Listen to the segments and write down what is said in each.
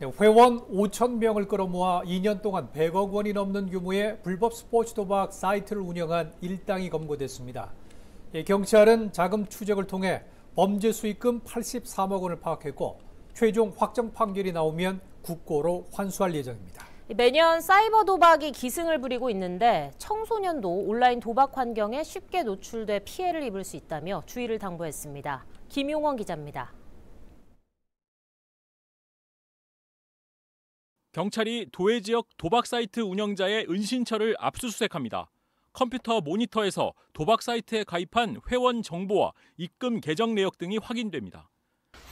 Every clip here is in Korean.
네, 회원 5천 명을 끌어모아 2년 동안 100억 원이 넘는 규모의 불법 스포츠 도박 사이트를 운영한 일당이 검거됐습니다. 예, 경찰은 자금 추적을 통해 범죄 수익금 83억 원을 파악했고 최종 확정 판결이 나오면 국고로 환수할 예정입니다. 매년 사이버 도박이 기승을 부리고 있는데 청소년도 온라인 도박 환경에 쉽게 노출돼 피해를 입을 수 있다며 주의를 당부했습니다. 김용원 기자입니다. 경찰이 도해 지역 도박 사이트 운영자의 은신처를 압수수색합니다. 컴퓨터 모니터에서 도박 사이트에 가입한 회원 정보와 입금 계정 내역 등이 확인됩니다.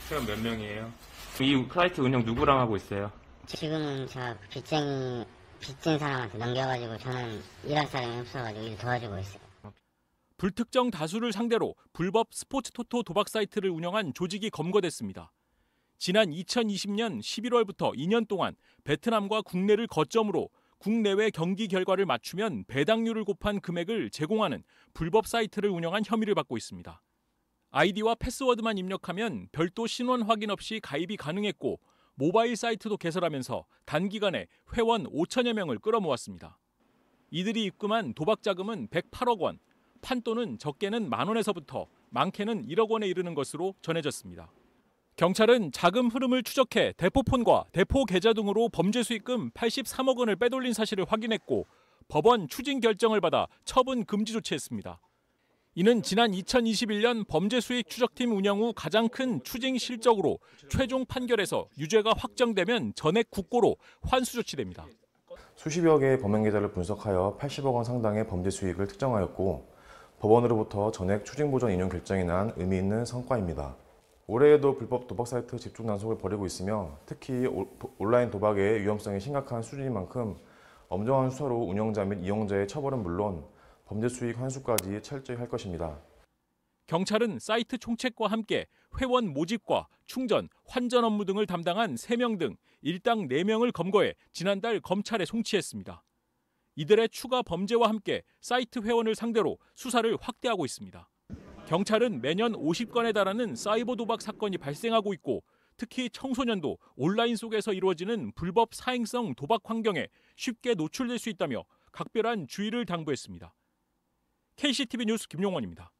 그럼 몇 명이에요? 이 사이트 운영 누구랑 하고 있어요? 지금은 제가 빚쟁이 빚진 사람한테 넘겨가지고 저는 일할 사람이 없어가지고 도와주고 있어요. 불특정 다수를 상대로 불법 스포츠 토토 도박 사이트를 운영한 조직이 검거됐습니다. 지난 2020년 11월부터 2년 동안 베트남과 국내를 거점으로 국내외 경기 결과를 맞추면 배당률을 곱한 금액을 제공하는 불법 사이트를 운영한 혐의를 받고 있습니다. 아이디와 패스워드만 입력하면 별도 신원 확인 없이 가입이 가능했고 모바일 사이트도 개설하면서 단기간에 회원 5천여 명을 끌어모았습니다. 이들이 입금한 도박 자금은 108억 원, 판돈은 적게는 만 원에서부터 많게는 1억 원에 이르는 것으로 전해졌습니다. 경찰은 자금 흐름을 추적해 대포폰과 대포 계좌 등으로 범죄 수익금 83억 원을 빼돌린 사실을 확인했고 법원 추진 결정을 받아 처분 금지 조치했습니다. 이는 지난 2021년 범죄 수익 추적팀 운영 후 가장 큰 추징 실적으로 최종 판결에서 유죄가 확정되면 전액 국고로 환수 조치됩니다. 수십여 개의 범행 계좌를 분석하여 80억 원 상당의 범죄 수익을 특정하였고 법원으로부터 전액 추징 보전 인용 결정이 난 의미 있는 성과입니다. 올해에도 불법 도박 사이트 집중 단속을 벌이고 있으며 특히 온라인 도박의 위험성이 심각한 수준인 만큼 엄정한 수사로 운영자 및 이용자의 처벌은 물론 범죄 수익 환수까지 철저히 할 것입니다. 경찰은 사이트 총책과 함께 회원 모집과 충전, 환전 업무 등을 담당한 3명 등 일당 4명을 검거해 지난달 검찰에 송치했습니다. 이들의 추가 범죄와 함께 사이트 회원을 상대로 수사를 확대하고 있습니다. 경찰은 매년 50건에 달하는 사이버 도박 사건이 발생하고 있고 특히 청소년도 온라인 속에서 이루어지는 불법 사행성 도박 환경에 쉽게 노출될 수 있다며 각별한 주의를 당부했습니다. KCTV 뉴스 김용원입니다.